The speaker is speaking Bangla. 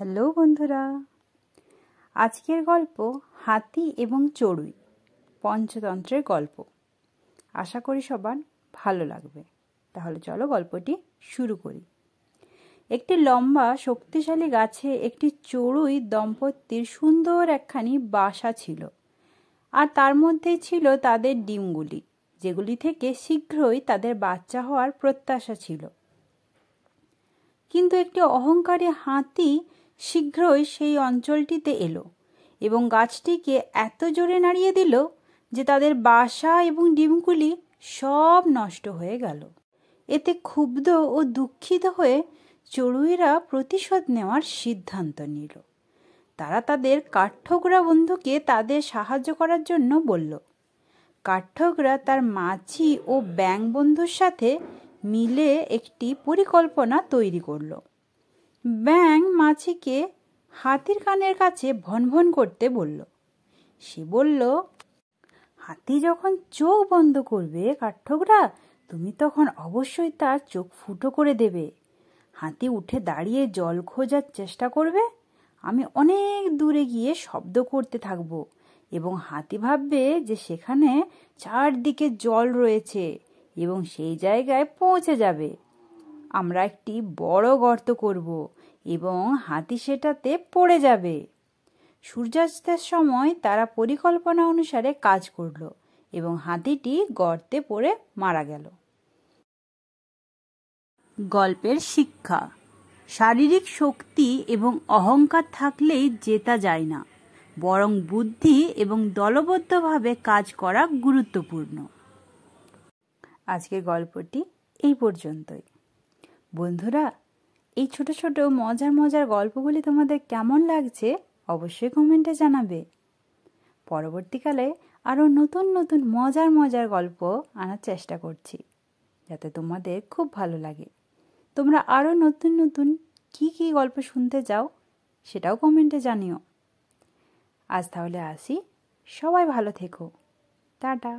হ্যালো বন্ধুরা আজকের গল্প হাতি এবং চড়ুই পঞ্চতন্ত্রের গল্প আশা করি সবার ভালো লাগবে তাহলে চলো গল্পটি শুরু করি একটি লম্বা শক্তিশালী গাছে একটি চড়ুই দম্পতির সুন্দর একখানি বাসা ছিল আর তার মধ্যে ছিল তাদের ডিমগুলি যেগুলি থেকে শীঘ্রই তাদের বাচ্চা হওয়ার প্রত্যাশা ছিল কিন্তু একটি অহংকারী হাতি শীঘ্রই সেই অঞ্চলটিতে এলো এবং গাছটিকে এত জোরে নাড়িয়ে দিল যে তাদের বাসা এবং ডিমগুলি সব নষ্ট হয়ে গেল এতে ক্ষুব্ধ ও দুঃখিত হয়ে চড়ুইরা প্রতিশোধ নেওয়ার সিদ্ধান্ত নিল তারা তাদের কাঠঠোকরা বন্ধুকে তাদের সাহায্য করার জন্য বলল কাঠঠোকরা তার মাছি ও ব্যাং বন্ধুর সাথে মিলে একটি পরিকল্পনা তৈরি করলো ব্যাং মাছিকে হাতির কানের কাছে ভনভন করতে বলল সে বলল হাতি যখন চোখ বন্ধ করবে কাঠঠোকরা তুমি তখন অবশ্যই তার চোখ ফুটো করে দেবে হাতি উঠে দাঁড়িয়ে জল খোঁজার চেষ্টা করবে আমি অনেক দূরে গিয়ে শব্দ করতে থাকব এবং হাতি ভাববে যে সেখানে চারদিকে জল রয়েছে এবং সেই জায়গায় পৌঁছে যাবে আমরা একটি বড় গর্ত করব এবং হাতি সেটাতে পড়ে যাবে সূর্যাস্তের সময় তারা পরিকল্পনা অনুসারে কাজ করল এবং হাতিটি গর্তে পড়ে মারা গেল গল্পের শিক্ষা শারীরিক শক্তি এবং অহংকার থাকলেই জেতা যায় না বরং বুদ্ধি এবং দলবদ্ধভাবে কাজ করা গুরুত্বপূর্ণ আজকে গল্পটি এই পর্যন্তই বন্ধুরা এই ছোট ছোট মজার মজার গল্পগুলি তোমাদের কেমন লাগছে অবশ্যই কমেন্টে জানাবে পরবর্তীকালে আরও নতুন নতুন মজার মজার গল্প আনার চেষ্টা করছি যাতে তোমাদের খুব ভালো লাগে তোমরা আরও নতুন নতুন কি কি গল্প শুনতে চাও সেটাও কমেন্টে জানিও আজ তাহলে আসি সবাই ভালো থেকো টাটা